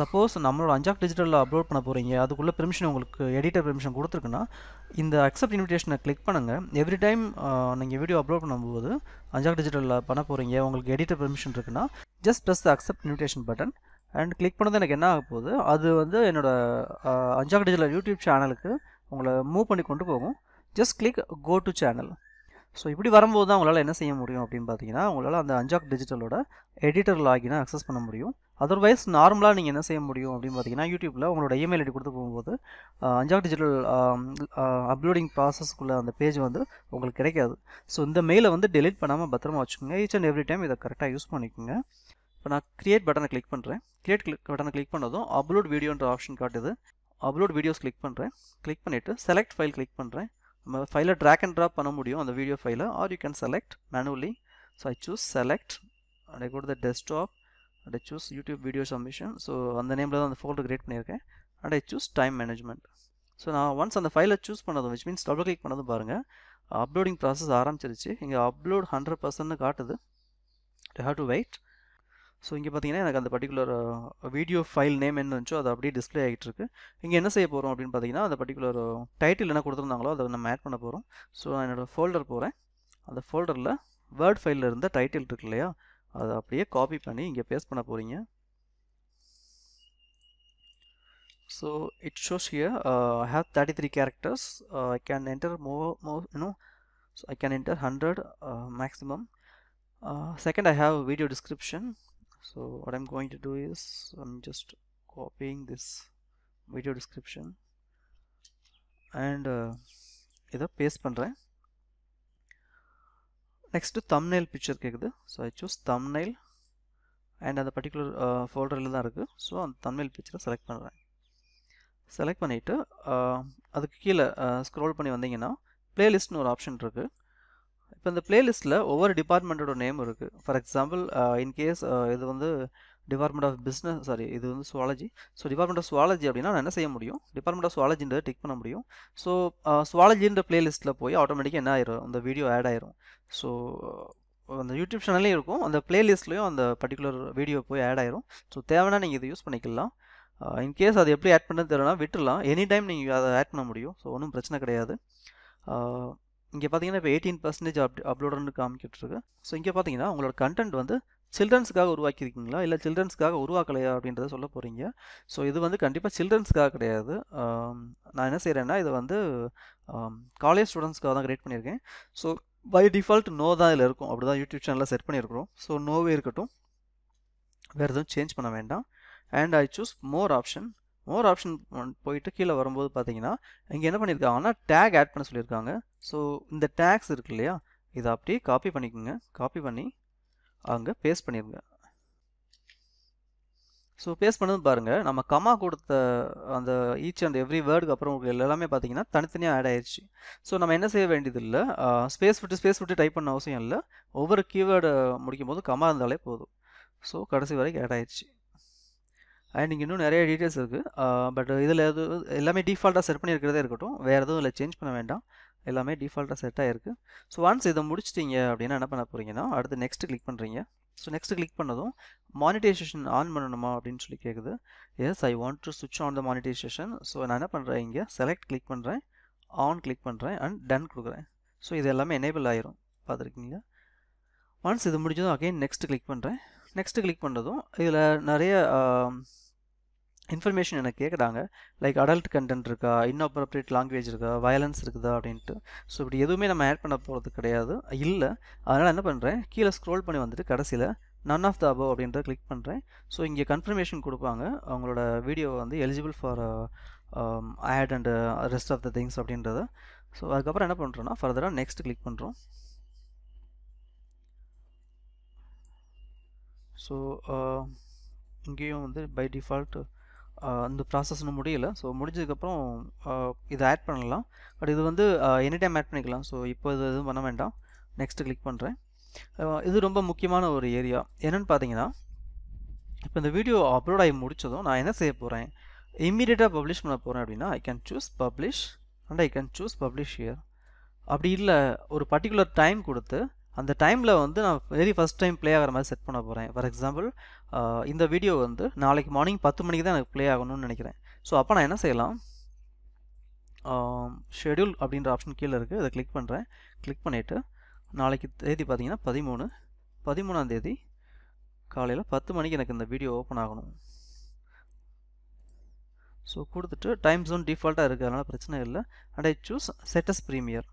சப்போஸ் uh, நம்மளோட அஞ்சாக் டிஜிட்டலில் அப்லோட் பண்ண போகிறீங்க அதுக்குள்ளே பெர்மிஷன் உங்களுக்கு எடிட்டர் பெர்மிஷன் கொடுத்துருக்குன்னா இந்த அக்செப்ட் இன்விடேஷனை கிளிக் பண்ணுங்கள் எவ்ரி டைம் நீங்கள் வீடியோ அப்லோட் பண்ணும்போது அஞ்சாக் டிஜிட்டலில் பண்ண போகிறீங்க உங்களுக்கு எடிட்டர் பெர்மிஷன் இருக்குன்னா just press the accept invitation button and click பண்ணது எனக்கு என்ன ஆக போகுது அது வந்து என்னோடய அஞ்சாக் டிஜிட்டல் யூடியூப் சேனலுக்கு உங்களை மூவ் பண்ணி கொண்டு போகும் just click go to channel so இப்படி வரும்போது தான் உங்களால் என்ன செய்ய முடியும் அப்படின்னு பார்த்தீங்கன்னா உங்களால் அந்த அஞ்சாக் டிஜிட்டலோட எடிட்டர் லாகினை அக்சஸ் பண்ண முடியும் அதர்வைஸ் நார்மலாக நீங்கள் என்ன செய்ய முடியும் அப்படின்னு பார்த்தீங்கன்னா யூடியூப்பில் உங்களோட இமெயில் ஐடி கொடுத்து போகும்போது அஞ்சாக் டிஜிட்டல் அப்லோடிங் ப்ராசஸ்க்குள்ளே அந்த பேஜ் வந்து உங்களுக்கு கிடைக்காது ஸோ இந்த மெயிலை வந்து டெலிட் பண்ணாமல் பத்திரமா வச்சுக்கோங்க ஈச் அண்ட் எவ்ரி டைம் இதை கரெக்டாக யூஸ் பண்ணிக்கோங்க இப்போ நான் கிரியேட் பட்டனை கிளிக் பண்ணுறேன் கிரியேட் கிளிக் பட்டனை கிளிக் பண்ணதும் அப்லோட் வீடியோன்ற ஆப்ஷன் காட்டுது அப்லோட் வீடியோஸ் கிளிக் பண்ணுறேன் கிளிக் பண்ணிவிட்டு செலக்ட் ஃபைல் கிளிக் பண்ணுறேன் நம்ம ஃபைலை ட்ராக் அண்ட் ட்ராப் பண்ண முடியும் அந்த வீடியோ ஃபைலை or you can select manually so I choose select and I go the desktop and I choose YouTube video submission so அந்த நேமில் தான் அந்த ஃபோல்டர் கிரியேட் பண்ணியிருக்கேன் and I choose time management so நான் ஒன்ஸ் அந்த ஃபைலை choose பண்ணதும் which means double click பண்ணதும் பாருங்கள் அப்லோடிங் ப்ராசஸ் ஆரம்பிச்சிருச்சு இங்கே அப்லோட் ஹண்ட்ரட் பர்சன்ட்னு காட்டுது I have to wait so இங்கே பார்த்தீங்கன்னா எனக்கு அந்த பர்டிகுலர் வீடியோ ஃபைல் நேம் என்ன இருந்துச்சோ அது அப்படியே டிஸ்பிளே ஆகிட்டு இருக்கு இங்கே என்ன செய்ய போகிறோம் அப்படின்னு பார்த்தீங்கன்னா அந்த பர்டிகுலர் டைட்டில் uh, என்ன கொடுத்துருந்தாங்களோ அதை நம்ம ஆட் பண்ண போகிறோம் ஸோ நான் என்னோடய ஃபோல்டர் போகிறேன் அந்த ஃபோல்டரில் வேர்ட் ஃபைலில் இருந்த டைட்டில் இருக்கு இல்லையா அதை அப்படியே காப்பி பண்ணி இங்கே பேஸ்ட் பண்ண போகிறீங்க so it shows here uh, I have 33 characters uh, I can மோ more, more so I can I hundred maximum second I maximum video uh, description so what I'm going to do is I'm just copying this video description and uh, இதை paste பண்ணுறேன் next thumbnail picture கேட்குது so I choose thumbnail and அந்த particular uh, ஃபோல்டரில் தான் இருக்குது so அந்த thumbnail பிக்சரை select பண்ணுறேன் செலக்ட் பண்ணிவிட்டு அதுக்கு கீழே ஸ்க்ரோல் uh, பண்ணி வந்தீங்கன்னா பிளேலிஸ்ட்னு ஒரு ஆப்ஷன் இருக்குது இப்போ இந்த பிளேலிஸ்டில் ஒவ்வொரு டிபார்ட்மெண்ட்டோட நேம் இருக்குது ஃபார் எக்ஸாம்பிள் இன்கேஸ் இது வந்து டிபார்ட்மெண்ட் ஆஃப் பிஸ்னஸ் சாரி இது வந்து zoology so department of zoology அப்படின்னா நான் என்ன செய்ய முடியும் டிபார்ட்மெண்ட் ஆஃப் சுவாலஜின்றது டிக் பண்ண முடியும் ஸோ சுவாலஜின்ற பிளேலிஸ்ட்டில் போய் ஆட்டோமேட்டிக்காக என்ன ஆயிரும் அந்த வீடியோ ஆட் ஆயிரும் ஸோ அந்த யூடியூப் சேனல்லையும் இருக்கும் அந்த பிளேலிஸ்ட்லேயும் அந்த பர்டிகுலர் வீடியோ போய் ஆட் ஆயிரும் ஸோ தேவைன்னா நீங்கள் இதை யூஸ் பண்ணிக்கலாம் இன்கேஸ் அது எப்படி ஆட் பண்ணுறது தெரியலனா விட்டுடலாம் எனி டைம் நீங்கள் அதை ஆட் பண்ண முடியும் ஸோ ஒன்றும் பிரச்சனை கிடையாது இங்கே பார்த்தீங்கன்னா இப்போ எயிட்டீன் பர்சன்டேஜ் அப் அப்லோடர்னு காமிக்கிட்டுருக்கு ஸோ இங்கே பார்த்தீங்கன்னா உங்களோட கண்டென்ட் வந்து சில்ட்ரன்ஸ்க்காக உருவாக்கியிருக்கீங்களா இல்லை சில்ட்ரன்ஸ்க்காக உருவாக்கலையா அப்படின்றத சொல்ல போகிறீங்க ஸோ இது வந்து கண்டிப்பாக சில்ட்ரன்ஸ்க்காக கிடையாது நான் என்ன செய்கிறேன்னா இதை வந்து காலேஜ் ஸ்டூடெண்ட்ஸ்க்காக தான் கிரியேட் பண்ணியிருக்கேன் ஸோ பை டிஃபால்ட் நோ தான் இதில் இருக்கும் அப்படி தான் யூடியூப் சேனலில் செட் பண்ணியிருக்கிறோம் ஸோ நோவே இருக்கட்டும் வேறு எதுவும் சேஞ்ச் பண்ண வேண்டாம் and I choose more option more option போயிட்டு கீழே வரும்போது பார்த்தீங்கன்னா இங்கே என்ன பண்ணியிருக்காங்கன்னா டேக் ஆட் பண்ண சொல்லியிருக்காங்க ஸோ இந்த டேக்ஸ் இருக்கு இல்லையா இதை அப்படியே காப்பி பண்ணிக்கோங்க காப்பி பண்ணி அங்கே பேஸ்ட் பண்ணிடுங்க ஸோ பேஸ்ட் பண்ணது பாருங்கள் நம்ம கமா கொடுத்த அந்த ஈச் அண்ட் எவ்ரி வேர்டுக்கு அப்புறம் உங்களுக்கு எல்லாமே பார்த்தீங்கன்னா தனித்தனியாக ஆட் ஆயிடுச்சு ஸோ நம்ம என்ன செய்ய வேண்டியதில்லை ஸ்பேஸ் விட்டு ஸ்பேஸ் விட்டு டைப் பண்ண அவசியம் இல்லை ஒவ்வொரு கீவேர்டு முடிக்கும் போது கமா இருந்தாலே போதும் ஸோ கடைசி வரைக்கும் ஆட் ஆயிடுச்சு அண்ட் இங்கே இன்னும் நிறைய டீட்டெயில்ஸ் இருக்குது பட் இதில் எது எல்லாமே டிஃபால்ட்டாக செட் பண்ணியிருக்கிறதே இருக்கட்டும் வேறு எதுவும் இல்லை சேஞ்ச் பண்ண வேண்டாம் எல்லாமே டிஃபால்ட்டாக செட்டாக இருக்குது ஸோ ஒன்ஸ் இதை முடிச்சிட்டிங்க அப்படின்னா என்ன பண்ண போகிறீங்கன்னா அடுத்து நெக்ஸ்ட்டு கிளிக் பண்ணுறீங்க ஸோ நெக்ஸ்ட்டு கிளிக் பண்ணதும் மானிட்டைசேஷன் ஆன் பண்ணணுமா அப்படின்னு சொல்லி கேட்குது yes I want to switch on the monetization so நான் என்ன பண்ணுறேன் இங்கே செலக்ட் கிளிக் பண்ணுறேன் ஆன் கிளிக் பண்ணுறேன் அண்ட் டன் கொடுக்குறேன் ஸோ இது எல்லாமே எனேபிள் ஆயிரும் பார்த்துருக்கீங்க ஒன்ஸ் இது முடிஞ்சதும் அகைன் நெக்ஸ்ட்டு கிளிக் பண்ணுறேன் நெக்ஸ்ட்டு கிளிக் பண்ணுறதும் இதில் நிறைய இன்ஃபர்மேஷன் எனக்கு கேட்குறாங்க லைக் அடல்ட் கண்டென்ட் இருக்கா இன்அப்ரோப்ரியேட் லாங்குவேஜ் இருக்கா வயலன்ஸ் இருக்குதா அப்படின்ட்டு ஸோ இப்படி எதுவுமே நம்ம ஆட் பண்ண போகிறது கிடையாது இல்லை அதனால் என்ன பண்ணுறேன் கீழே ஸ்க்ரோல் பண்ணி வந்துட்டு கடைசியில் நன் ஆஃப் த அபவ் அப்படின்றத கிளிக் பண்ணுறேன் ஸோ இங்கே கன்ஃபர்மேஷன் கொடுப்பாங்க அவங்களோட வீடியோ வந்து eligible for ad and rest of the things அப்படின்றத ஸோ அதுக்கப்புறம் என்ன பண்ணுறோன்னா ஃபர்தராக நெக்ஸ்ட் கிளிக் பண்ணுறோம் ஸோ uh, இங்கேயும் வந்து பை டிஃபால்ட்டு அந்த ப்ராசஸ் இன்னும் ஸோ முடிஞ்சதுக்கப்புறம் இதை ஆட் பண்ணலாம் பட் இது வந்து எனி டைம் ஆட் பண்ணிக்கலாம் ஸோ இப்போ இது எதுவும் பண்ண வேண்டாம் நெக்ஸ்ட்டு கிளிக் பண்ணுறேன் இது ரொம்ப முக்கியமான ஒரு ஏரியா என்னென்னு பார்த்தீங்கன்னா இப்போ இந்த வீடியோ அப்லோட் ஆகி முடித்ததும் நான் என்ன செய்ய போகிறேன் இம்மிடியேட்டாக பப்ளிஷ் பண்ண போகிறேன் அப்படின்னா I can choose publish and I can choose publish year அப்படி இல்லை ஒரு பர்டிகுலர் டைம் கொடுத்து அந்த டைமில் வந்து நான் வெரி ஃபஸ்ட் டைம் ப்ளே ஆகிற மாதிரி செட் பண்ண போகிறேன் ஃபார் எக்ஸாம்பிள் இந்த வீடியோ வந்து நாளைக்கு மார்னிங் பத்து மணிக்கு தான் எனக்கு ப்ளே ஆகணும்னு நினைக்கிறேன் ஸோ அப்போ நான் என்ன செய்யலாம் ஷெடியூல் அப்படின்ற ஆப்ஷன் கீழே இருக்குது அதை கிளிக் பண்ணுறேன் கிளிக் பண்ணிவிட்டு நாளைக்கு தேதி பார்த்தீங்கன்னா பதிமூணு பதிமூணாம் தேதி காலையில் பத்து மணிக்கு எனக்கு இந்த வீடியோ ஓப்பன் ஆகணும் ஸோ கொடுத்துட்டு டைம் ஜோன் டிஃபால்ட்டாக இருக்கிறதுனால பிரச்சனை இல்லை and I choose set as premiere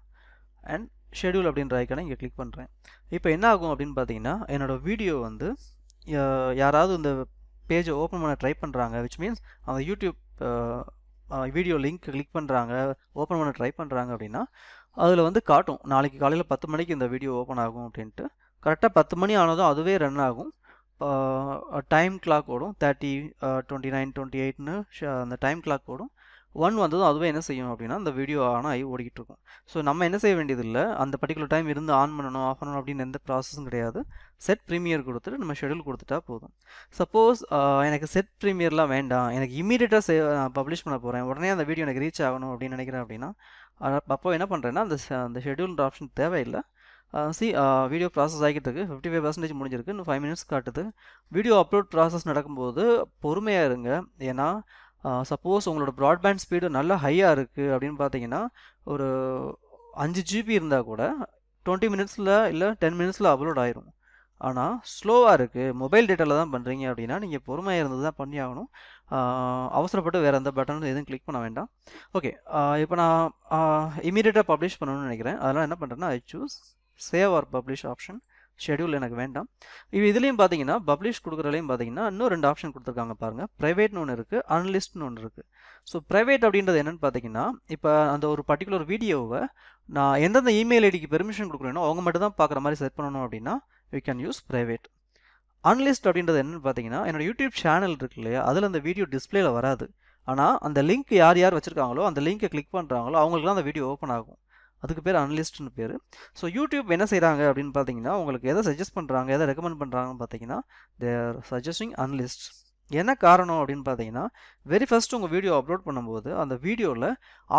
and schedule அப்படின்ற ஐக்கனை இங்கே கிளிக் பண்ணுறேன் இப்போ என்ன ஆகும் அப்படின்னு பார்த்தீங்கன்னா என்னோடய வீடியோ வந்து யாராவது இந்த பேஜை ஓப்பன் பண்ண ட்ரை பண்ணுறாங்க விச் மீன்ஸ் அந்த யூடியூப் வீடியோ லிங்க் கிளிக் பண்ணுறாங்க ஓப்பன் பண்ண ட்ரை பண்ணுறாங்க அப்படின்னா அதில் வந்து காட்டும் நாளைக்கு காலையில் பத்து மணிக்கு இந்த வீடியோ ஓப்பன் ஆகும் அப்படின்ட்டு கரெக்டாக பத்து மணி ஆனதும் அதுவே ரன் ஆகும் டைம் கிளாக் ஓடும் தேர்ட்டி டுவெண்ட்டி நைன் டுவெண்ட்டி எயிட்னு அந்த டைம் கிளாக் ஓடும் ஒன் வந்ததும் அதுவே என்ன செய்யும் அப்படின்னா அந்த வீடியோ ஆன் ஆகி ஓடிக்கிட்டு இருக்கும் ஸோ நம்ம என்ன செய்ய வேண்டியதில்லை அந்த பர்டிகுலர் டைம் இருந்து ஆன் பண்ணணும் ஆஃப் பண்ணணும் அப்படின்னு எந்த ப்ராசஸும் கிடையாது செட் ப்ரீமியர் கொடுத்துட்டு நம்ம ஷெடியூல் கொடுத்துட்டா போதும் சப்போஸ் எனக்கு செட் ப்ரீமியர்லாம் வேண்டாம் எனக்கு இமீடியட்டாக சே பப்ளிஷ் பண்ண போகிறேன் உடனே அந்த வீடியோ எனக்கு ரீச் ஆகணும் அப்படின்னு நினைக்கிறேன் அப்படின்னா அப்போ என்ன பண்ணுறேன்னா அந்த அந்த ஷெடியூல்டு ஆப்ஷன் தேவையில்லை சி வீடியோ ப்ராசஸ் ஆகிட்டு இருக்குது ஃபிஃப்டி ஃபைவ் பர்சன்டேஜ் முடிஞ்சிருக்கு இன்னும் ஃபைவ் மினிட்ஸ் காட்டுது வீடியோ அப்லோட் ப்ராசஸ் நடக்கும்போது பொறுமையாக இருங்க ஏன்னா சப்போஸ் உங்களோட ப்ராட்பேண்ட் ஸ்பீடு நல்லா ஹையாக இருக்குது அப்படின்னு பார்த்தீங்கன்னா ஒரு அஞ்சு ஜிபி இருந்தால் கூட டுவெண்ட்டி மினிட்ஸில் இல்லை டென் மினிட்ஸில் அப்லோட் ஆயிரும் ஆனால் ஸ்லோவாக இருக்குது மொபைல் டேட்டாவில் தான் பண்ணுறீங்க அப்படின்னா நீங்கள் பொறுமையாக இருந்தது தான் பண்ணி ஆகணும் அவசரப்பட்டு வேறு எந்த பட்டன் எதுவும் கிளிக் பண்ண வேண்டாம் ஓகே இப்போ நான் இமீடியட்டாக பப்ளிஷ் பண்ணணும்னு நினைக்கிறேன் அதெல்லாம் என்ன பண்ணுறேன்னா I choose save or publish option schedule எனக்கு வேண்டாம் இது இதுலேயும் பார்த்தீங்கன்னா பப்ளிஷ் கொடுக்குறதுலையும் பார்த்தீங்கன்னா இன்னும் ரெண்டு ஆப்ஷன் கொடுத்துருக்காங்க பாருங்கள் ப்ரைவேட்னு ஒன்று இருக்குது அன்லிஸ்ட்னு ஒன்று இருக்குது ஸோ ப்ரைவேட் அப்படின்றது என்னென்னு பார்த்தீங்கன்னா இப்போ அந்த ஒரு பர்டிகுலர் வீடியோவை நான் எந்தெந்த இமெயில் ஐடிக்கு பெர்மிஷன் கொடுக்குறேனோ அவங்க மட்டும் தான் பார்க்குற மாதிரி செட் பண்ணணும் அப்படின்னா you can use private unlist அப்படின்றது என்னென்னு பார்த்தீங்கன்னா என்னோடய யூடியூப் சேனல் இருக்கு இல்லையா அதில் அந்த வீடியோ டிஸ்பிளேயில் வராது ஆனால் அந்த லிங்க் யார் யார் வச்சுருக்காங்களோ அந்த லிங்க்கை கிளிக் பண்ணுறாங்களோ அவங்களுக்குலாம் அந்த வீடியோ ஓப்பன் ஆகும் அதுக்கு பேர் அனலிஸ்ட்னு பேர் ஸோ யூடியூப் என்ன செய்கிறாங்க அப்படின்னு பார்த்தீங்கன்னா உங்களுக்கு எதை சஜஸ்ட் பண்ணுறாங்க எதை ரெக்கமெண்ட் பண்ணுறாங்கன்னு பார்த்தீங்கன்னா தேர் சஜஸ்டிங் அனலிஸ்ட் என்ன காரணம் அப்படின்னு பார்த்தீங்கன்னா வெரி ஃபஸ்ட் உங்கள் வீடியோ அப்லோட் பண்ணும்போது அந்த வீடியோவில்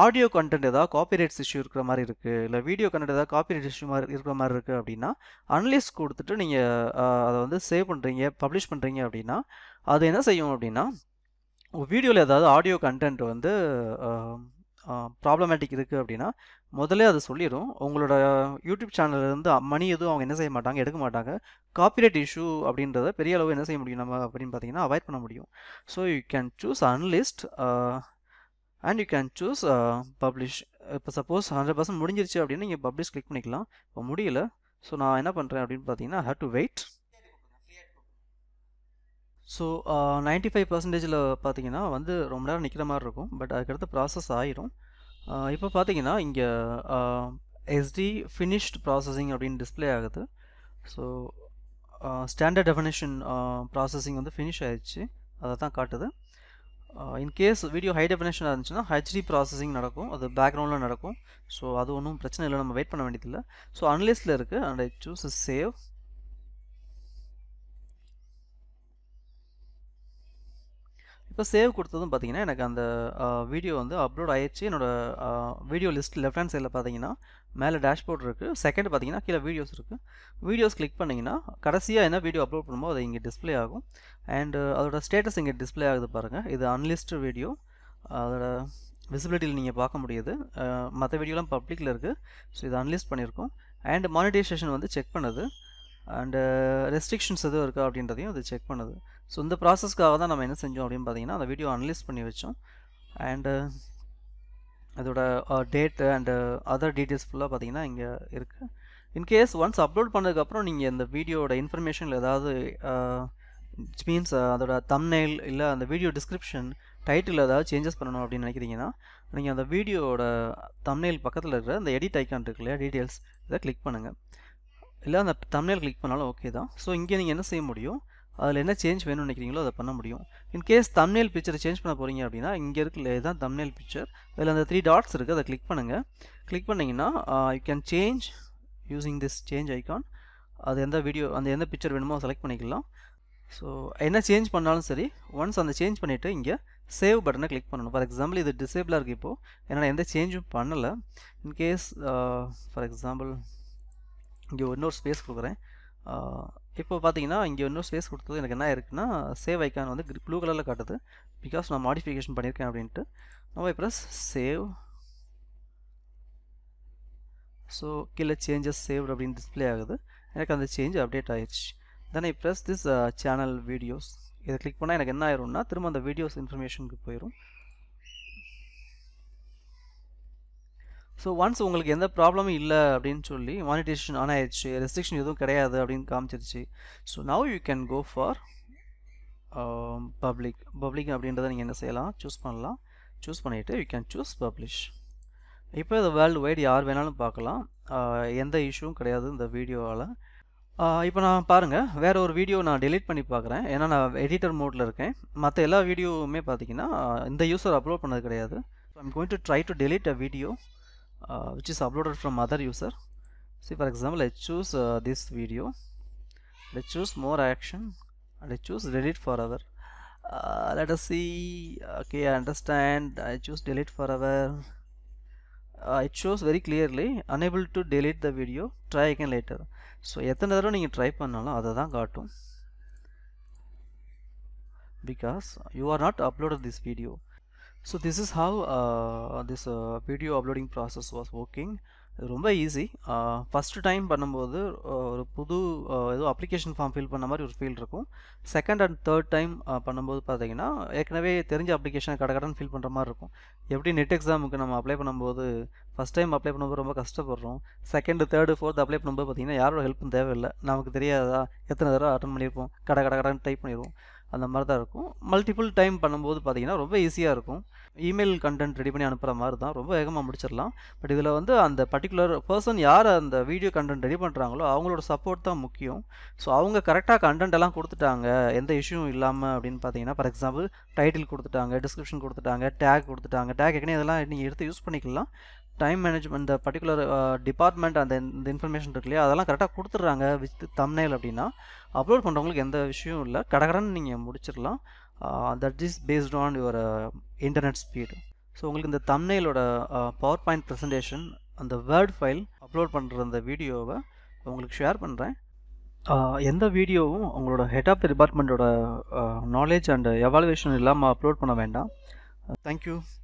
ஆடியோ கண்டென்ட் ஏதாவது காப்பிரைட்ஸ் இஷ்யூ இருக்கிற மாதிரி இருக்குது இல்லை வீடியோ கண்டென்ட் ஏதாவது காப்பிரைட் இஷ்யூ மாதிரி இருக்கிற மாதிரி இருக்குது அப்படின்னா அனலிஸ்ட் கொடுத்துட்டு நீங்கள் அதை வந்து சேவ் பண்ணுறீங்க பப்ளிஷ் பண்ணுறீங்க அப்படின்னா அது என்ன செய்யும் அப்படின்னா வீடியோவில் ஏதாவது ஆடியோ கண்டென்ட் வந்து ப்ராப்ளமேட்டிக் இருக்குது அப்படின்னா முதல்ல அதை சொல்லிடும் உங்களோட யூடியூப் சேனல்லேருந்து மணி எதுவும் அவங்க என்ன செய்ய மாட்டாங்க எடுக்க மாட்டாங்க காப்பிரைட் இஷ்யூ அப்படின்றத பெரிய அளவு என்ன செய்ய முடியும் நம்ம அப்படின்னு பார்த்தீங்கன்னா அவாய்ட் பண்ண முடியும் so you can choose unlist and you can choose publish இப்போ சப்போஸ் ஹண்ட்ரட் பர்சன்ட் முடிஞ்சிருச்சு அப்படின்னு நீங்கள் பப்ளிஷ் கிளிக் பண்ணிக்கலாம் இப்போ முடியல ஸோ நான் என்ன பண்ணுறேன் அப்படின்னு பார்த்தீங்கன்னா had to wait so ninety five uh, பர்சன்டேஜில் பார்த்தீங்கன்னா வந்து ரொம்ப நேரம் நிற்கிற மாதிரி இருக்கும் பட் அதுக்கடுத்து ப்ராசஸ் ஆயிரும் இப்போ பார்த்தீங்கன்னா இங்கே எஸ்டி ஃபினிஷ்ட் ப்ராசஸிங் அப்படின்னு டிஸ்பிளே ஆகுது ஸோ ஸ்டாண்டர்ட் டெஃபினேஷன் ப்ராசஸிங் வந்து ஃபினிஷ் ஆயிடுச்சு அதை தான் காட்டுது இன் கேஸ் வீடியோ ஹை டெஃபினேஷனாக இருந்துச்சுன்னா ஹெச்டி ப்ராசஸிங் நடக்கும் அது பேக்ரவுண்டில் நடக்கும் ஸோ அது ஒன்றும் பிரச்சனை இல்லை நம்ம வெயிட் பண்ண வேண்டியதில்லை ஸோ அன்லிஸ்டில் இருக்குது அண்ட் ஐ சூஸ் சேவ் இப்போ சேவ் கொடுத்ததும் பார்த்தீங்கன்னா எனக்கு அந்த வீடியோ வந்து அப்லோட் ஆயிடுச்சு என்னோடய வீடியோ லிஸ்ட் லெஃப்ட் ஹேண்ட் சைடில் பார்த்தீங்கன்னா மேலே டேஷ்போர்ட் இருக்குது செகண்ட் பார்த்தீங்கன்னா கீழே வீடியோஸ் இருக்குது வீடியோஸ் கிளிக் பண்ணிங்கன்னா கடைசியாக என்ன வீடியோ அப்லோட் பண்ணுமோ அது இங்கே டிஸ்பிளே ஆகும் அண்டு அதோட ஸ்டேட்டஸ் இங்கே டிஸ்பிளே ஆகுது பாருங்கள் இது அன்லிஸ்ட் வீடியோ அதோட விசிபிலிட்டியில் நீங்கள் பார்க்க முடியுது மற்ற வீடியோலாம் பப்ளிக்கில் இருக்குது ஸோ இது அன்லிஸ்ட் பண்ணியிருக்கோம் அண்ட் மானிட்டைசேஷன் வந்து செக் பண்ணுது அண்டு ரெஸ்ட்ரிக்ஷன்ஸ் எதுவும் இருக்கா அப்படின்றதையும் அது செக் பண்ணுது ஸோ இந்த ப்ராசஸ்க்காக தான் நம்ம என்ன செஞ்சோம் அப்படின்னு பார்த்தீங்கன்னா அந்த வீடியோ அனலைஸ் பண்ணி வச்சோம் அண்டு அதோட டேட்டு அண்டு அதர் டீட்டெயில்ஸ் ஃபுல்லாக பார்த்தீங்கன்னா இங்கே இருக்குது இன்கேஸ் ஒன்ஸ் அப்லோட் பண்ணதுக்கப்புறம் நீங்கள் இந்த வீடியோட இன்ஃபர்மேஷனில் ஏதாவது மீன்ஸ் அதோட தம்னெயில் இல்லை அந்த வீடியோ டிஸ்கிரிப்ஷன் டைட்டில் ஏதாவது சேஞ்சஸ் பண்ணணும் அப்படின்னு நினைக்கிறீங்கன்னா நீங்கள் அந்த வீடியோட தம்னெயில் பக்கத்தில் இருக்கிற அந்த எடிட் ஐக்கான் இருக்கு இல்லையா டீட்டெயில்ஸ் இதை கிளிக் பண்ணுங்கள் இல்லை அந்த தமிழில் கிளிக் பண்ணாலும் ஓகே தான் ஸோ இங்கே நீங்கள் என்ன செய்ய முடியும் அதில் என்ன சேஞ்ச் வேணும்னு நினைக்கிறீங்களோ அதை பண்ண முடியும் இன்கேஸ் தம்னேல் பிக்சரை சேஞ்ச் பண்ண போகிறீங்க அப்படின்னா இங்கே இருக்குல்ல இதுதான் தம்னேல் பிக்சர் அதில் அந்த த்ரீ டாட்ஸ் இருக்குது அதை கிளிக் பண்ணுங்கள் கிளிக் பண்ணிங்கன்னா you can change using this change icon அது எந்த வீடியோ அந்த எந்த பிக்சர் வேணுமோ செலக்ட் பண்ணிக்கலாம் ஸோ என்ன சேஞ்ச் பண்ணாலும் சரி ஒன்ஸ் அந்த சேஞ்ச் பண்ணிவிட்டு இங்கே சேவ் பட்டனை கிளிக் பண்ணணும் ஃபார் எக்ஸாம்பிள் இது டிசேபிளாக இருக்குது இப்போது என்னால் எந்த சேஞ்சும் பண்ணலை இன்கேஸ் ஃபார் எக்ஸாம்பிள் இங்கே இன்னொரு ஸ்பேஸ் கொடுக்குறேன் இப்போ பார்த்தீங்கன்னா இங்கே இன்னொரு ஸ்பேஸ் கொடுத்தது எனக்கு என்ன இருக்குன்னா சேவ் ஐக்கான் வந்து ப்ளூ கலரில் காட்டுது பிகாஸ் நான் மாடிஃபிகேஷன் பண்ணியிருக்கேன் அப்படின்ட்டு நம்ம ப்ரெஸ் சேவ் ஸோ கீழே சேஞ்சஸ் சேவ் அப்படின்னு டிஸ்பிளே ஆகுது எனக்கு அந்த சேஞ்ச் அப்டேட் ஆயிடுச்சு then I press this channel videos இதை கிளிக் பண்ணால் எனக்கு என்ன ஆயிரும்னா திரும்ப அந்த வீடியோஸ் இன்ஃபர்மேஷனுக்கு போயிடும் ஸோ ஒன்ஸ் உங்களுக்கு எந்த ப்ராப்ளமும் இல்லை அப்படின்னு சொல்லி மானிட்டேஷன் ஆன் ஆயிடுச்சு ரெஸ்ட்ரிக்ஷன் எதுவும் கிடையாது அப்படின்னு காமிச்சிருச்சு so now you can go for public public அப்படின்றத நீங்கள் என்ன செய்யலாம் சூஸ் பண்ணலாம் சூஸ் பண்ணிவிட்டு யூ கேன் சூஸ் பப்ளிஷ் இப்போ இந்த வேர்ல்டு வைடு யார் வேணாலும் பார்க்கலாம் எந்த இஷ்யூவும் கிடையாது இந்த வீடியோவால் இப்போ நான் பாருங்கள் வேறு ஒரு வீடியோ நான் டெலிட் பண்ணி பார்க்குறேன் ஏன்னா நான் எடிட்டர் மோட்டில் இருக்கேன் மற்ற எல்லா வீடியோவுமே பார்த்தீங்கன்னா இந்த யூஸர் அப்லோட் பண்ணது கிடையாது I'm going to try to delete a video uh, which is uploaded from other user see for example I choose uh, this video let's choose more action and I choose delete forever uh, let us see okay I understand I choose delete forever uh, it shows very clearly unable to delete the video try again later so எத்தனை தடவை நீங்கள் try பண்ணாலும் அதை தான் because you are not uploaded this video so this is this this uh, uh, video uploading process was working ரொம்ப easy first time பண்ணும்போது uh, ஒரு புது ஏதோ அப்ளிகேஷன் ஃபார்ம் ஃபில் பண்ண மாதிரி ஒரு ஃபீல் இருக்கும் செகண்ட் அண்ட் தேர்ட் டைம் பண்ணும்போது பார்த்தீங்கன்னா ஏற்கனவே தெரிஞ்ச அப்ளிகேஷனை கடை கடன் ஃபில் பண்ணுற மாதிரி இருக்கும் எப்படி நெட் எக்ஸாமுக்கு நம்ம அப்ளை பண்ணும்போது ஃபஸ்ட் டைம் அப்ளை பண்ணும்போது ரொம்ப கஷ்டப்படுறோம் செகண்டு தேர்டு ஃபோர்த் அப்ளை பண்ணும்போது பார்த்திங்கன்னா யாரோட ஹெல்ப்பும் தேவையில்லை நமக்கு தெரியாதா எத்தனை தடவை அட்டன் பண்ணியிருப்போம் கடை கடை கடன் டைப் பண்ணிடுவோம் அந்த மாதிரி தான் இருக்கும் மல்டிபிள் டைம் பண்ணும்போது பார்த்திங்கன்னா ரொம்ப ஈஸியாக இருக்கும் இமெயில் கண்டென்ட் ரெடி பண்ணி அனுப்புகிற மாதிரி தான் ரொம்ப வேகமாக முடிச்சிடலாம் பட் இதில் வந்து அந்த பர்டிகுலர் பர்சன் யார் அந்த வீடியோ கண்டென்ட் ரெடி பண்ணுறாங்களோ அவங்களோட சப்போர்ட் தான் முக்கியம் ஸோ அவங்க கரெக்டாக கண்டென்ட் எல்லாம் கொடுத்துட்டாங்க எந்த இஷ்யூவும் இல்லாமல் அப்படின்னு பார்த்தீங்கன்னா ஃபார் எக்ஸாம்பிள் டைட்டில் கொடுத்துட்டாங்க டிஸ்கிரிப்ஷன் கொடுத்துட்டாங்க டேக் கொடுத்துட்டாங்க டேக் எக்கனே இதெல்லாம் நீங்கள் எடுத்து யூஸ் பண்ணிக்கலாம் டைம் மேனேஜ்மெண்ட் இந்த பர்டிகுலர் டிபார்ட்மெண்ட் uh, அந்த இந்த இன்ஃபர்மேஷன் இருக்கு இல்லையா அதெல்லாம் கரெக்டாக கொடுத்துட்றாங்க வித் தம்னேல் அப்படின்னா அப்லோட் பண்ணுறவங்களுக்கு எந்த விஷயமும் இல்லை கடகடன்னு நீங்கள் முடிச்சிடலாம் that is based on your internet speed so உங்களுக்கு இந்த தம்னேலோட பவர் பாயிண்ட் ப்ரெசன்டேஷன் அந்த வேர்ட் ஃபைல் அப்லோட் பண்ணுற அந்த வீடியோவை உங்களுக்கு ஷேர் பண்ணுறேன் uh, எந்த வீடியோவும் உங்களோட ஹெட் ஆஃப் த டிபார்ட்மெண்ட்டோட நாலேஜ் அண்ட் எவாலுவேஷன் இல்லாமல் அப்லோட் பண்ண வேண்டாம் தேங்க்யூ uh,